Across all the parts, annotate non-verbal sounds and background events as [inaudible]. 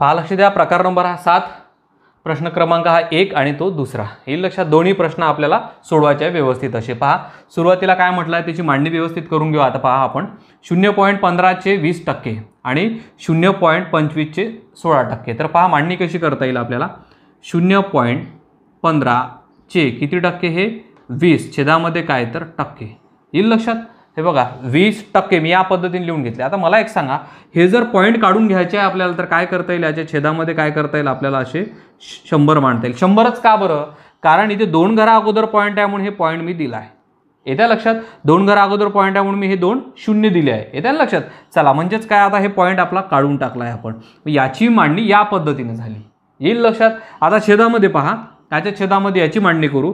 पहा लक्ष द्या प्रकार नंबर हा सात प्रश्न क्रमांक हा एक आणि तो दुसरा येईल लक्षात दोन्ही प्रश्न आपल्याला सोडवायचे आहे व्यवस्थित असे पहा सुरुवातीला काय म्हटलं आहे त्याची मांडणी व्यवस्थित करून घेऊ आता पहा आपण शून्य पॉईंट पंधराचे वीस टक्के आणि शून्य पॉईंट पंचवीसचे सोळा टक्के तर पहा मांडणी कशी करता येईल आपल्याला शून्य पॉईंट पंधराचे किती टक्के हे वीस छेदामध्ये काय तर टक्के येईल लक्षात हे बघा वीस टक्के मी या पद्धतीने लिहून घेतले आता मला एक सांगा हे जर पॉईंट काढून घ्यायचे आहे आपल्याला तर काय करता येईल याच्या छेदामध्ये काय करता येईल आपल्याला असे शंभर मांडता येईल शंभरच का बरं कारण इथे दोन घरा अगोदर पॉईंट आहे म्हणून हे पॉईंट मी दिला आहे येत्या लक्षात दोन घरा अगोदर पॉईंट आहे म्हणून मी हे दोन शून्य दिले आहे येत्या लक्षात चला म्हणजेच काय आता हे पॉईंट आपला काढून टाकला आहे आपण याची मांडणी या पद्धतीने झाली येईल लक्षात आता छेदामध्ये पहा त्याच्या छेदामध्ये याची मांडणी करू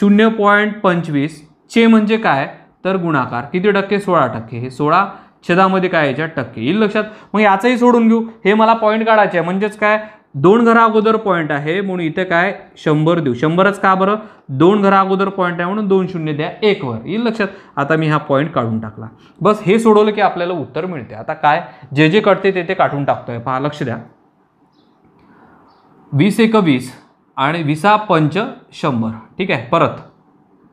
शून्य पॉईंट पंचवीस चे म्हणजे काय तर गुणाकार किती टक्के सोळा टक्के हे सोळा छेदामध्ये काय याच्या टक्के येईल लक्षात मग याचंही सोडून घेऊ हे मला पॉईंट काढायचे आहे म्हणजेच काय दोन घरा अगोदर पॉईंट आहे म्हणून इथे काय शंभर देऊ शंभरच का बरं दोन घरा अगोदर पॉईंट आहे म्हणून दोन शून्य द्या एकवर येईल लक्षात आता मी हा पॉईंट काढून टाकला बस हे सोडवलं की आपल्याला उत्तर मिळते आता काय जे जे कटते ते ते काढून टाकतोय पहा लक्ष द्या वीस एक वीस आणि विसा पंच शंभर ठीक आहे परत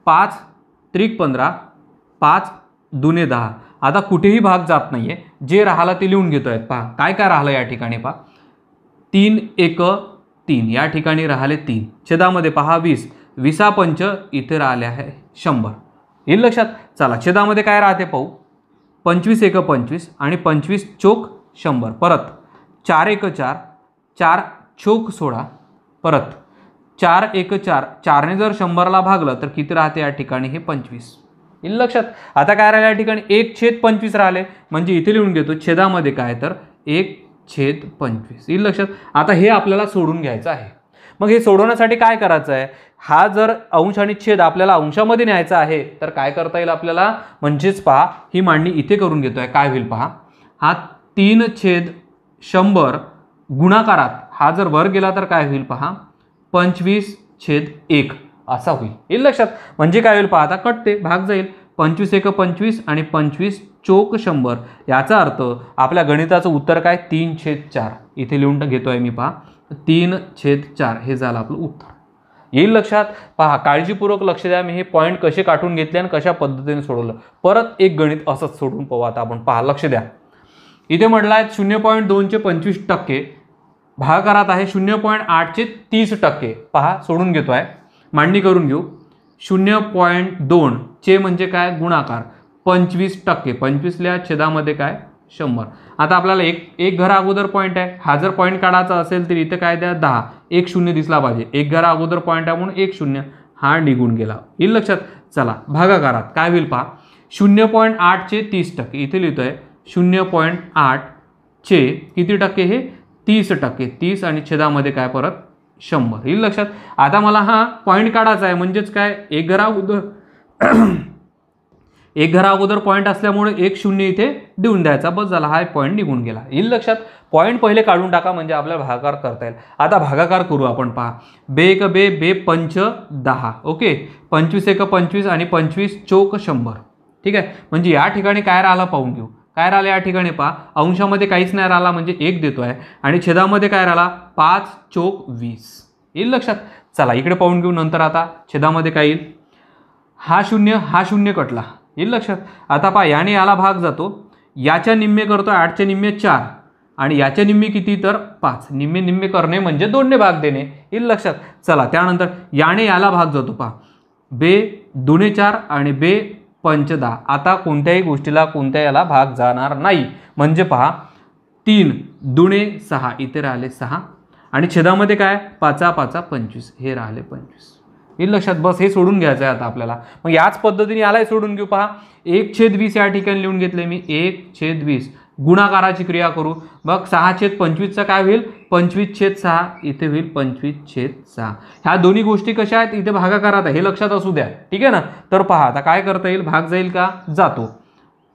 पाच त्रिक पंधरा पाच दुने दहा आता कुठेही भाग जात नाही आहे जे राहिला ते लिहून घेतो आहेत पहा काय काय राहिलं या ठिकाणी पहा तीन एक तीन या ठिकाणी राहिले तीन छेदामध्ये पहा वीस विसा पंच इथे राहिले आहे शंभर येईल लक्षात चला छेदामध्ये काय राहते पाहू पंचवीस एक पंचवीस आणि पंचवीस चोक शंभर परत चार एक चार चार चोक सोळा परत चार एक चार चारने जर शंभरला भागलं तर किती राहते या ठिकाणी हे पंचवीस येईल लक्षात आता काय राहिलं या ठिकाणी एक छेद पंचवीस राहिले म्हणजे इथे लिहून घेतो छेदामध्ये काय तर एक छेद पंचवीस येईल लक्षात आता हे आपल्याला सोडून घ्यायचं आहे मग हे सोडवण्यासाठी काय करायचं आहे हा जर अंश आणि छेद आपल्याला अंशामध्ये न्यायचा आहे तर काय करता येईल आपल्याला म्हणजेच पहा ही मांडणी इथे करून घेतो आहे काय होईल पहा हा तीन छेद शंभर गुणाकारात हा जर वर गेला तर काय होईल पहा पंचवीस छेद एक असा होईल येईल लक्षात म्हणजे काय होईल पाहता कटते भाग जाईल पंचवीस एक पंचवीस आणि पंचवीस चोक शंभर याचा अर्थ आपल्या गणिताचं उत्तर काय तीन छेद चार इथे लिहून घेतो आहे मी पहा तीन छेद चार हे झालं आपलं उत्तर येईल लक्षात पहा काळजीपूर्वक लक्ष द्या मी हे पॉईंट कसे काढून घेतले आणि कशा पद्धतीने सोडवलं परत एक गणित असंच सोडून पाहू आता आपण पहा लक्ष द्या इथे म्हटलं आहे शून्य पॉईंट दोनशे पंचवीस टक्के भागाकारात आहे शून्य पॉईंट आठचे तीस टक्के पहा सोडून घेतो आहे मांडणी करून घेऊ शून्य पॉईंट दोन चे म्हणजे काय गुणाकार पंचवीस टक्के पंचवीसल्या छेदामध्ये काय शंभर आता आपल्याला एक एक घरा अगोदर पॉईंट आहे हा जर पॉईंट काढायचा असेल तर इथं काय द्या दहा एक शून्य दिसला पाहिजे एक घरा अगोदर पॉईंट आहे म्हणून एक शून्य हा निघून गेला येईल लक्षात चला भागाकारात काय होईल पहा शून्य पॉईंट आठचे तीस टक्के इथे लिहितो आहे शून्य पॉईंट आठचे किती टक्के हे तीस टक्के तीस आणि छेदामध्ये काय परत शंभर येईल लक्षात आता मला हा पॉईंट काढायचा आहे म्हणजेच काय एक घरा अगोदर [clears throat] एक घरा अगोदर पॉईंट असल्यामुळे एक शून्य इथे देऊन द्यायचा बस झाला हा पॉईंट निघून गेला येईल लक्षात पॉईंट पहिले काढून टाका म्हणजे आपल्याला भागाकार करता येईल आता भागाकार करू आपण पहा बे एक बे बे पंच दहा ओके पंचवीस एक पंचवीस आणि पंचवीस चोक शंभर ठीक आहे म्हणजे या ठिकाणी काय राहिला पाहून घेऊ काय राहिलं या ठिकाणी पहा अंशामध्ये काहीच नाही राहिला म्हणजे एक देतो आहे आणि छेदामध्ये काय राहिला पाच चोक वीस येईल लक्षात चला इकडे पाहून घेऊ नंतर आता छेदामध्ये काय येईल हा शून्य हा शून्य कटला येईल लक्षात आता पहा याने याला भाग जातो याच्या निम्मे करतो आठच्या निम्मे चार आणि याच्या निम्मे किती तर पाच निम्मे निम्मे करणे म्हणजे दोनने भाग देणे येईल लक्षात चला त्यानंतर याने याला भाग जातो पहा बे दोने चार आणि बे पंचदा आता कोणत्याही गोष्टीला कोणत्या याला भाग जाणार नाही म्हणजे पहा तीन दुणे सहा इथे राहिले सहा आणि छेदामध्ये काय पाचा पाचा पंचवीस हे राहिले पंचवीस हे लक्षात बस हे सोडून घ्यायचं आहे आता आपल्याला मग याच पद्धतीने यालाही सोडून घेऊ पहा एक छेद वीस या ठिकाणी लिहून घेतले मी एक छेद वीस गुणाकाराची क्रिया करू मग सहा छेद पंचवीसचं काय होईल पंचवीस छेद सहा इथे होईल पंचवीस छेद सहा ह्या दोन्ही गोष्टी कशा आहेत इथे भागाकार आता हे लक्षात असू द्या ठीक आहे ना तर पहा आता काय करता येईल भाग जाईल का जातो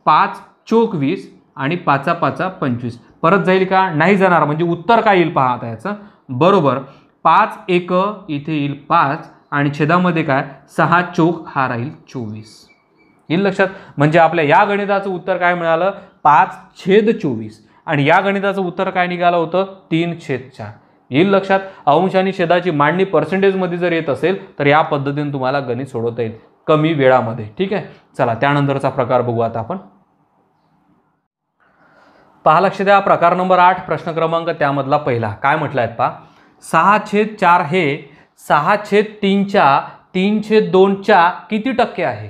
पाच चोक आणि पाचा पाचा पंचवीस परत जाईल का नाही जाणार म्हणजे उत्तर काय येईल पहा आता याचं बरोबर पाच एक इथे येईल पाच आणि छेदामध्ये काय सहा चोक हा राहील चोवीस येईल लक्षात म्हणजे आपल्या या गणिताचं उत्तर काय मिळालं पाच छेद चोवीस आणि या गणिताचं उत्तर काय निघालं होतं तीन छेद चार येईल लक्षात अंश आणि छेदाची मांडणी पर्सेंटेजमध्ये जर येत असेल तर या पद्धतीने तुम्हाला गणित सोडवता येईल कमी वेळामध्ये ठीक आहे चला त्यानंतरचा प्रकार बघू आता आपण पहा लक्ष द्या प्रकार नंबर आठ प्रश्न क्रमांक त्यामधला पहिला काय म्हटलं आहेत पहा सहा छेद चार हे सहा छेद तीनच्या तीन छेद दोनच्या किती टक्के आहे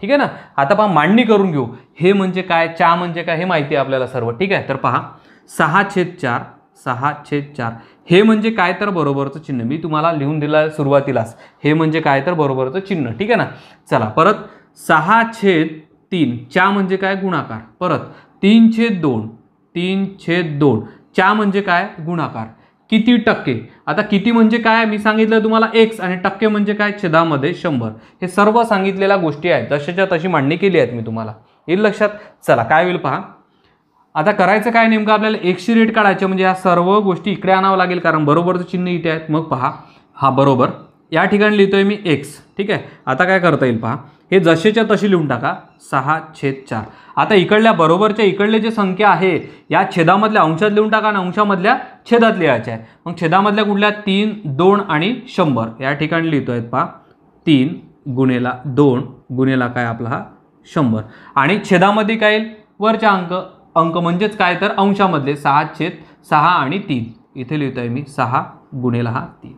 ठीक आहे ना आता पहा मांडणी करून घेऊ हे म्हणजे काय चा म्हणजे काय हे माहिती आहे आपल्याला सर्व ठीक आहे तर पहा सहा छेद चार सहा छेद चार हे म्हणजे काय तर बरोबरचं चिन्ह मी तुम्हाला लिहून दिला आहे सुरुवातीलाच हे म्हणजे काय तर बरोबरचं चिन्ह ठीक आहे ना चला परत सहा छेद तीन चा म्हणजे काय गुणाकार परत तीन छेद दोन तीन छेद दोन चा म्हणजे काय गुणाकार किती टक्के आता किती म्हणजे काय मी सांगितलं तुम्हाला एक्स आणि टक्के म्हणजे काय छेदामध्ये शंभर हे सर्व सांगितलेल्या गोष्टी आहेत जशाच्या तशी मांडणी केली आहेत मी तुम्हाला येईल लक्षात चला काय होईल पहा आता करायचं काय नेमकं आपल्याला एकशे रेट काढायचे म्हणजे या सर्व गोष्टी इकडे आणावं लागेल कारण बरोबरचं चिन्ह इथे आहेत मग पहा हा बरोबर या ठिकाणी लिहितोय मी एक्स ठीक आहे आता काय करता येईल पहा हे जसेच्या तशी लिहून टाका सहा छेद चार आता इकडल्या बरोबरच्या इकडले जे संख्या आहे या छेदामधल्या अंशात लिहून टाका आणि अंशामधल्या छेदात लिहायच्या आहे मग छेदामधल्या कुठल्या तीन दोन आणि शंभर या ठिकाणी लिहितो आहेत पहा तीन गुणेला दोन गुन्हेला काय आपला हा शंभर आणि छेदामध्ये काय येईल वरच्या अंक अंक म्हणजेच काय तर अंशामधले सहा छेद सहा आणि तीन इथे लिहितो आहे मी सहा गुणेला हा तीन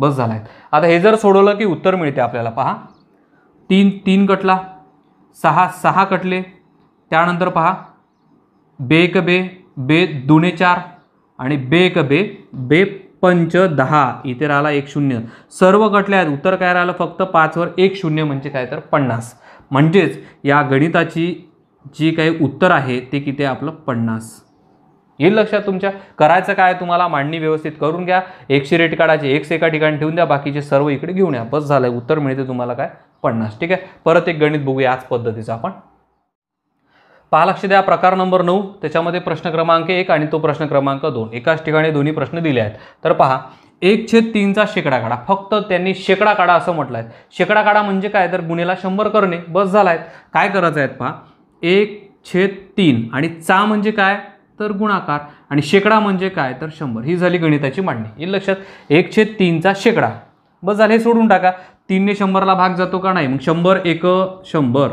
बस झाला आहे आता हे जर सोडवलं की उत्तर मिळते आपल्याला पहा तीन तीन कटला सहा सहा कटले त्यानंतर पहा बे एक बे बे दुने चार आणि बे एक बे बे पंच दहा इथे राहिला एक शून्य सर्व कटले आहेत उत्तर काय राहिलं फक्त पाचवर एक शून्य म्हणजे काय तर पन्नास म्हणजेच या गणिताची जी काही उत्तर आहे ते किती आपलं पन्नास येईल लक्षात तुमच्या करायचं काय तुम्हाला मांडणी व्यवस्थित करून घ्या एकशे रेट काढायचे एकशे एका ठिकाणी ठेवून द्या बाकीचे सर्व इकडे घेऊन या बस झालं उत्तर मिळते तुम्हाला काय पन्नास ठीक आहे परत एक गणित बघूया याच पद्धतीचं आपण पहा लक्ष द्या प्रकार नंबर नऊ त्याच्यामध्ये प्रश्न क्रमांक एक आणि तो प्रश्न क्रमांक दोन एकाच ठिकाणी दोन्ही प्रश्न दिले आहेत तर पहा एक छेद तीनचा शेकडा काढा फक्त त्यांनी शेकडा काढा असं म्हटलं आहे शेकडा काढा म्हणजे काय तर गुन्हेला शंभर करणे बस झाला आहे काय करायचं आहेत पहा एक छेद तीन आणि चा म्हणजे काय तर गुणाकार आणि शेकडा म्हणजे काय तर शंभर ही झाली गणिताची मांडणी येईल लक्षात एक छेद तीनचा शेकडा बस झालं हे सोडून टाका तीनने शंभरला भाग जातो का नाही मग शंभर एक शंभर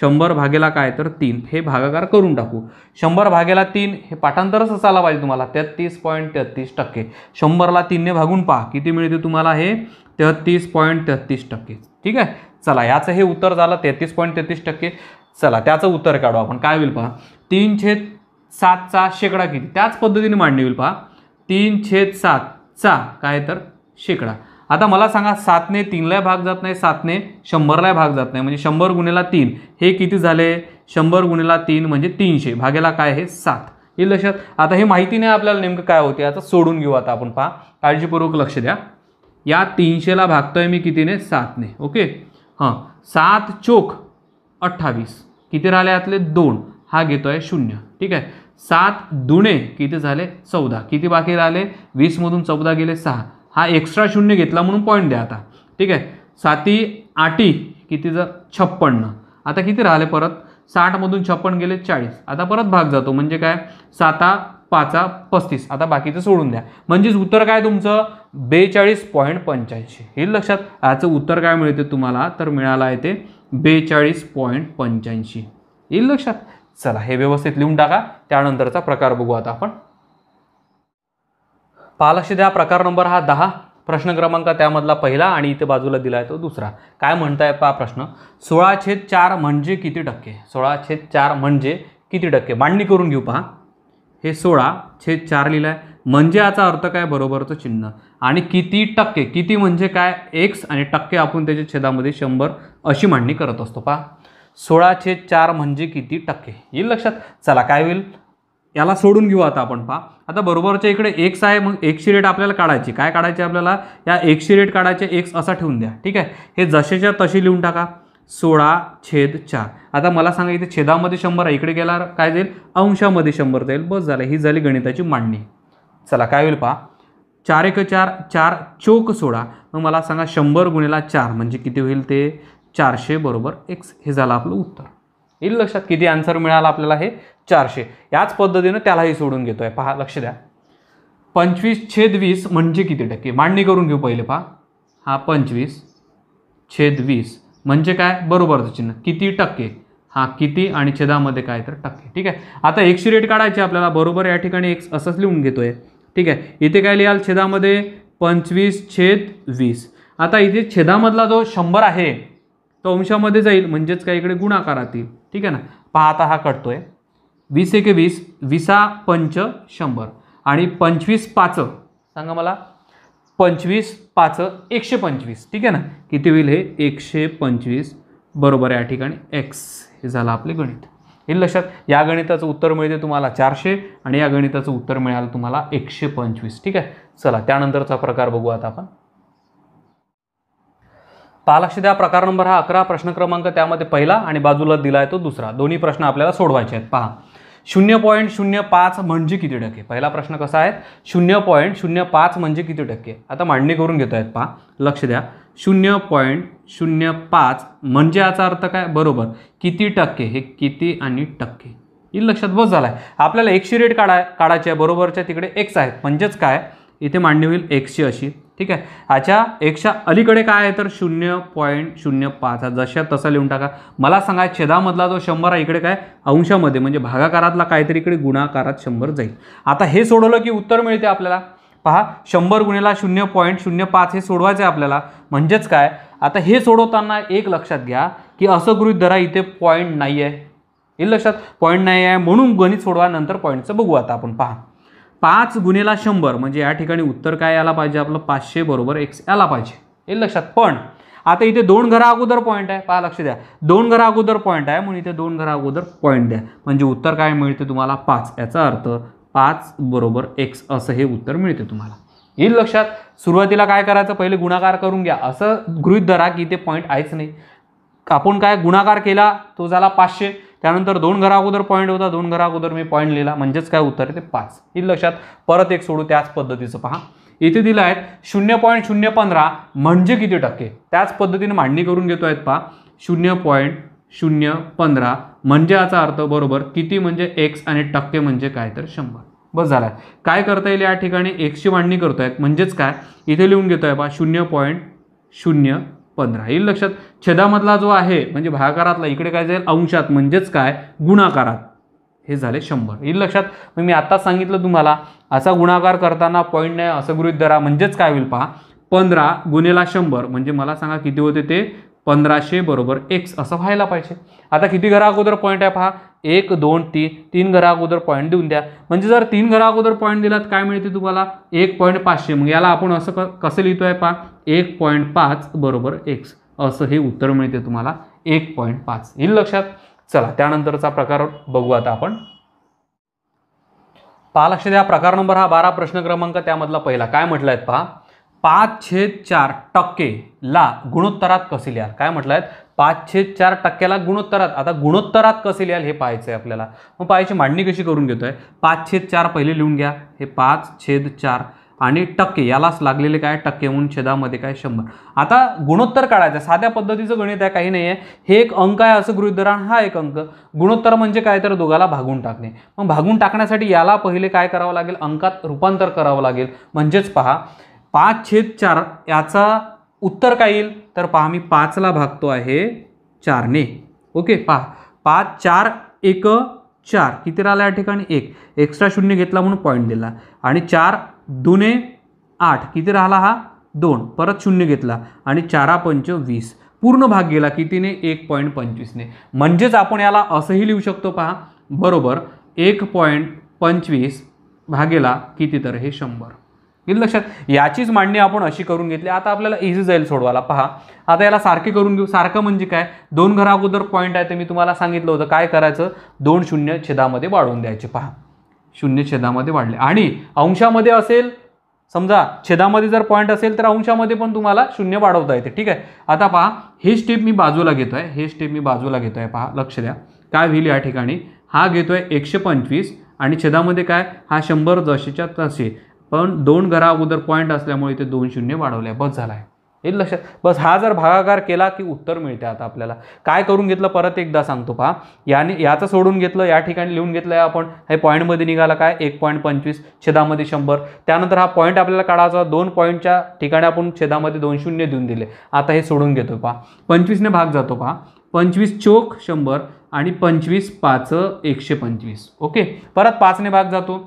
शंभर भागेला काय तर तीन हे भागाकार करून टाकू शंभर भागेला तीन हे पाठांतरच असायला पाहिजे तुम्हाला तेहत्तीस पॉईंट तेहत्तीस टक्के शंभरला तीनने भागून पहा किती मिळते तुम्हाला हे तेहत्तीस पॉईंट तेहत्तीस टक्के ठीक आहे चला याचं हे उत्तर झालं तेहतीस पॉईंट तेहतीस टक्के चला त्याचं उत्तर काढू आपण काय होईल पहा तीन छेद सातचा शेकडा किती त्याच पद्धतीने मांडणी होईल पहा तीन छेद सातचा काय तर शेकडा आता मला सांगा सातने तीनला भाग जात नाही सातने शंभरला भाग जात नाही म्हणजे शंभर गुणेला तीन हे किती झाले शंभर गुणेला तीन म्हणजे तीनशे भागेला काय आहे सात हे लक्षात आता हे माहिती नाही आपल्याला नेमकं काय होते आता सोडून घेऊ आता आपण पहा काळजीपूर्वक लक्ष द्या या तीनशेला भागतोय मी कितीने सातने ओके हां सात चोक अठ्ठावीस किती राहिले यातले दोन हा घेतो आहे शून्य ठीक आहे सात दुणे किती झाले चौदा किती बाकी राहिले वीसमधून चौदा गेले सहा हा एक्स्ट्रा शून्य घेतला म्हणून पॉईंट द्या आता ठीक आहे साती आठी किती जर छप्पन्न आता किती राहिले परत साठमधून छप्पन गेले चाळीस आता परत भाग जातो म्हणजे काय साता पाचा पस्तीस आता बाकीचं सोडून द्या म्हणजेच उत्तर काय तुमचं बेचाळीस पॉईंट पंच्याऐंशी हे लक्षात याचं उत्तर काय मिळते तुम्हाला तर मिळालं आहे ते बेचाळीस पॉईंट पंच्याऐंशी येईल लक्षात चला हे व्यवस्थित लिहून टाका त्यानंतरचा प्रकार बघू आता आपण पालक्ष द्या प्रकार नंबर हा दहा प्रश्न क्रमांक त्यामधला पहिला आणि इथे बाजूला दिला आहे तो दुसरा काय म्हणताय पा प्रश्न सोळा छेद चार म्हणजे किती टक्के सोळा छेद चार म्हणजे किती टक्के मांडणी करून घेऊ पहा हे सोळा छेद चार लिहिलं आहे म्हणजे याचा अर्थ काय बरोबरचं चिन्ह आणि किती टक्के किती म्हणजे काय एक्स आणि टक्के आपण त्याच्या छेदामध्ये शंभर अशी मांडणी करत असतो पहा सोळा छेद चार म्हणजे किती टक्के येईल लक्षात चला काय होईल याला सोडून घेऊ आता आपण पहा आता बरोबरच्या इकडे एक्स आहे मग एकशी रेट आपल्याला काढायची काय काढायची आपल्याला या एकशी रेट काढायचे एक्स असा ठेवून द्या ठीक आहे हे जसेच्या तशी लिहून टाका सोळा छेद चार आता मला सांगा इथे छेदामध्ये शंभर आहे इकडे गेला काय जाईल अंशामध्ये शंभर जाईल बस झालं ही झाली गणिताची मांडणी चला काय होईल पहा चार एक चार चार चोक सोळा मग मला सांगा शंभर गुणेला चार म्हणजे किती होईल ते चारशे बरोबर एक्स हे झालं आपलं उत्तर येईल लक्षात किती आन्सर मिळाला आपल्याला हे चारशे याच पद्धतीनं त्यालाही सोडून घेतो आहे पहा लक्ष द्या पंचवीस छेद वीस म्हणजे किती टक्के मांडणी करून घेऊ पहिले पहा हा पंचवीस छेद वीस म्हणजे काय बरोबरचं चिन्ह किती टक्के हा किती आणि छेदामध्ये काय तर टक्के ठीक आहे आता एकशे रेट काढायची आपल्याला बरोबर या ठिकाणी एक असंच लिहून घेतो आहे ठीक आहे इथे काय लिहाल छेदामध्ये पंचवीस छेद वीस आता इथे छेदामधला जो शंभर आहे तो अंशामध्ये जाईल म्हणजेच काय इकडे गुणाकारातील ठीक आहे ना पहा आता हा कटतो आहे वीस एक वीस विसा पंच शंभर आणि पंचवीस पाच सांगा मला पंचवीस पाच एकशे पंचवीस ठीक आहे ना किती होईल हे एकशे पंचवीस बरोबर या ठिकाणी एक्स हे झालं आपले गणित हे लक्षात या गणिताचं उत्तर मिळते तुम्हाला चारशे आणि या गणिताचं उत्तर मिळालं तुम्हाला एकशे पंचवीस ठीक आहे चला त्यानंतरचा प्रकार बघू आता आपण पहा लक्ष द्या प्रकार नंबर हा अकरा प्रश्न क्रमांक त्यामध्ये पहिला आणि बाजूला दिला आहे तो दुसरा दोन्ही प्रश्न आपल्याला सोडवायचे आहेत पहा शून्य पॉईंट शून्य पाच म्हणजे किती टक्के पहिला प्रश्न कसा आहे शून्य पॉईंट शून्य पाच म्हणजे किती टक्के आता मांडणी करून घेत आहेत पहा लक्ष द्या शून्य पॉईंट शून्य पाच म्हणजे याचा अर्थ काय बरोबर किती टक्के हे किती आणि टक्के इ लक्षात बस झाला आहे आपल्याला एकशे रेट काढाय काढायची आहे बरोबरच्या तिकडे एक्स आहेत म्हणजेच काय इथे मांडणी होईल एकशे अशी ठीक आहे ह्याच्या एकशा अलीकडे काय आहे तर शून्य पॉईंट शून्य पाच हा जशा तसा लिहून टाका मला सांगा छेदामधला जो शंभर आहे इकडे काय अंशामध्ये म्हणजे भागाकारातला काहीतरी इकडे गुणाकारात शंभर जाईल आता हे सोडवलं की उत्तर मिळते आपल्याला पहा शंभर गुणेला शून्य पॉईंट शून्य पाच हे सोडवायचं आहे आपल्याला म्हणजेच काय आता हे सोडवताना एक लक्षात घ्या की असं गृहित धरा इथे पॉईंट नाही आहे येईल लक्षात पॉईंट नाही आहे म्हणून गणित सोडवा नंतर पॉईंटचं बघू आता आपण पहा पाच गुन्हेला शंभर म्हणजे या ठिकाणी उत्तर काय यायला पाहिजे आपलं पाचशे बरोबर एक्स यायला पाहिजे हे लक्षात पण आता इथे दोन घरा अगोदर पॉईंट आहे पहा लक्ष द्या दोन घरा अगोदर पॉईंट आहे म्हणून इथे दोन घरा अगोदर पॉईंट द्या म्हणजे उत्तर काय मिळते तुम्हाला पाच याचा अर्थ पाच बरोबर एक्स असं हे उत्तर मिळते तुम्हाला येईल लक्षात सुरुवातीला काय करायचं पहिले गुणाकार करून घ्या असं गृहित धरा की इथे पॉईंट आहेच नाही आपण काय गुणाकार केला तो झाला पाचशे त्यानंतर दोन घरा अगोदर पॉईंट होता दोन घरा अगोदर मी पॉईंट लिहिला म्हणजेच काय उत्तर ते पाच ही लक्षात परत एक सोडू त्याच पद्धतीचं पहा इथे दिलं आहे शून्य पॉईंट शून्य पंधरा म्हणजे किती टक्के त्याच पद्धतीने मांडणी करून घेतो आहेत पहा शून्य पॉईंट शून्य पंधरा म्हणजे याचा अर्थ बरोबर किती म्हणजे एक्स आणि टक्के म्हणजे काय तर शंभर बस झाला आहे काय करता येईल या ठिकाणी एक्सची मांडणी करतोय म्हणजेच काय इथे लिहून घेतो आहे पहा शून्य पॉईंट शून्य पंधरा येईल लक्षात छेदामधला जो आहे म्हणजे भागाकारातला इकडे काय जाईल अंशात म्हणजेच काय गुणाकारात हे झाले शंभर येईल लक्षात मग मी आत्ताच सांगितलं तुम्हाला असा गुणाकार करताना पॉईंट नाही असं गृहित धरा म्हणजेच काय होईल पहा पंधरा गुन्हेला शंभर म्हणजे मला सांगा किती होते ते पंधराशे बरोबर एक्स असं व्हायला पाहिजे आता किती घरा अगोदर पॉईंट आहे पहा एक दोन तीन तीन घराअगोदर पॉईंट देऊन द्या म्हणजे जर तीन अगोदर पॉईंट दिलात काय मिळते तुम्हाला एक पॉईंट पाचशे मग याला आपण असं कसं लिहितोय आहे पहा एक पॉईंट पाच बरोबर एक्स असं हे उत्तर मिळते तुम्हाला एक पॉईंट पाच येईल लक्षात चला त्यानंतरचा प्रकार बघू आता आपण पहा लक्ष द्या प्रकार नंबर हा बारा प्रश्न क्रमांक त्यामधला पहिला काय म्हटलं आहेत पहा पाच छेद चार टक्के ला गुणोत्तरात कसे लिहाल काय म्हटलं आहेत पाचशे चार टक्क्याला गुणोत्तरात आता गुणोत्तरात कसे लिहाल हे पाहायचं आहे आपल्याला मग पाहायची मांडणी कशी करून घेतो आहे पाच छेद चार पहिले लिहून घ्या हे पाच छेद चार आणि टक्के यालाच लागलेले काय टक्के म्हणून छेदामध्ये काय शंभर आता गुणोत्तर काढायचं साध्या पद्धतीचं गणित आहे काही नाही आहे हे एक अंक आहे असं गृहित हा एक अंक गुणोत्तर म्हणजे काय तर दोघाला भागून टाकणे मग भागून टाकण्यासाठी याला पहिले काय करावं लागेल अंकात रूपांतर करावं लागेल म्हणजेच पहा पाच छेद चार याचा उत्तर काय येईल तर पहा मी पाचला भागतो आहे चारने ओके पहा पाच चार एक चार किती राहिला या ठिकाणी एक एक्स्ट्रा शून्य घेतला म्हणून पॉईंट दिला आणि चार दुने आठ किती राहिला हा दोन परत शून्य घेतला आणि चारा पंच वीस पूर्ण भाग गेला कितीने एक पॉईंट पंचवीसने म्हणजेच आपण याला असंही लिहू शकतो पहा बरोबर एक पॉईंट पंचवीस भागेला किती तर हे शंभर गेलं लक्षात याचीच मांडणी आपण अशी करून घेतली आता आपल्याला इझी जाईल सोडवायला पहा आता याला सारखे करून घेऊ सारखं म्हणजे काय दोन घरा अगोदर पॉईंट आहे तर मी तुम्हाला सांगितलं होतं काय करायचं दोन शून्य छेदामध्ये वाढवून द्यायचे पहा शून्य छेदामध्ये वाढले आणि अंशामध्ये असेल समजा छेदामध्ये जर पॉईंट असेल तर अंशामध्ये पण तुम्हाला शून्य वाढवता येते ठीक आहे आता पहा हे स्टेप मी बाजूला घेतो आहे हे स्टेप मी बाजूला घेतो आहे पहा लक्ष द्या काय होईल या ठिकाणी हा घेतो आहे एकशे पंचवीस आणि छेदामध्ये काय हा शंभर जशीच्या तसे पण दोन घरा अगोदर पॉईंट असल्यामुळे इथे दोन शून्य वाढवले बस झालं आहे हे लक्षात बस हा जर भागाकार केला की उत्तर मिळते आता आपल्याला काय करून घेतलं परत एकदा सांगतो पहा याने याचं सोडून घेतलं या ठिकाणी लिहून घेतलं आहे आपण हे पॉईंटमध्ये निघाला काय एक पॉईंट पंचवीस छेदामध्ये शंभर त्यानंतर हा पॉईंट आपल्याला काढायचा दोन पॉईंटच्या ठिकाणी आपण छेदामध्ये दोन शून्य देऊन दिले आता हे सोडून घेतो पहा पंचवीसने भाग जातो पहा पंचवीस चोक शंभर आणि पंचवीस पाच एकशे पंचवीस ओके परत पाचने भाग जातो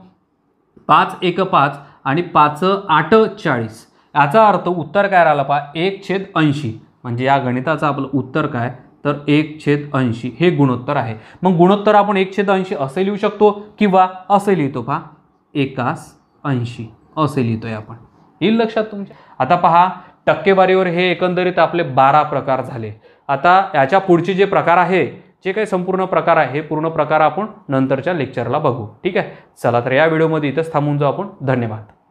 पाच एक पाच आणि पाच आठ चाळीस याचा अर्थ उत्तर काय राहिलं पहा एक छेद ऐंशी म्हणजे या गणिताचं आपलं उत्तर काय तर एक छेद ऐंशी हे गुणोत्तर आहे मग गुणोत्तर आपण एक छेद ऐंशी असे लिहू शकतो किंवा असे लिहितो पहा एकास ऐंशी असे लिहितोय आपण येईल लक्षात तुमच्या आता पहा टक्केवारीवर हे एकंदरीत आपले बारा प्रकार झाले आता याच्या पुढचे जे प्रकार आहे जे काही संपूर्ण प्रकार आहे हे पूर्ण प्रकार आपण नंतरच्या लेक्चरला बघू ठीक आहे चला तर या व्हिडिओमध्ये इथंच थांबून जाऊ आपण धन्यवाद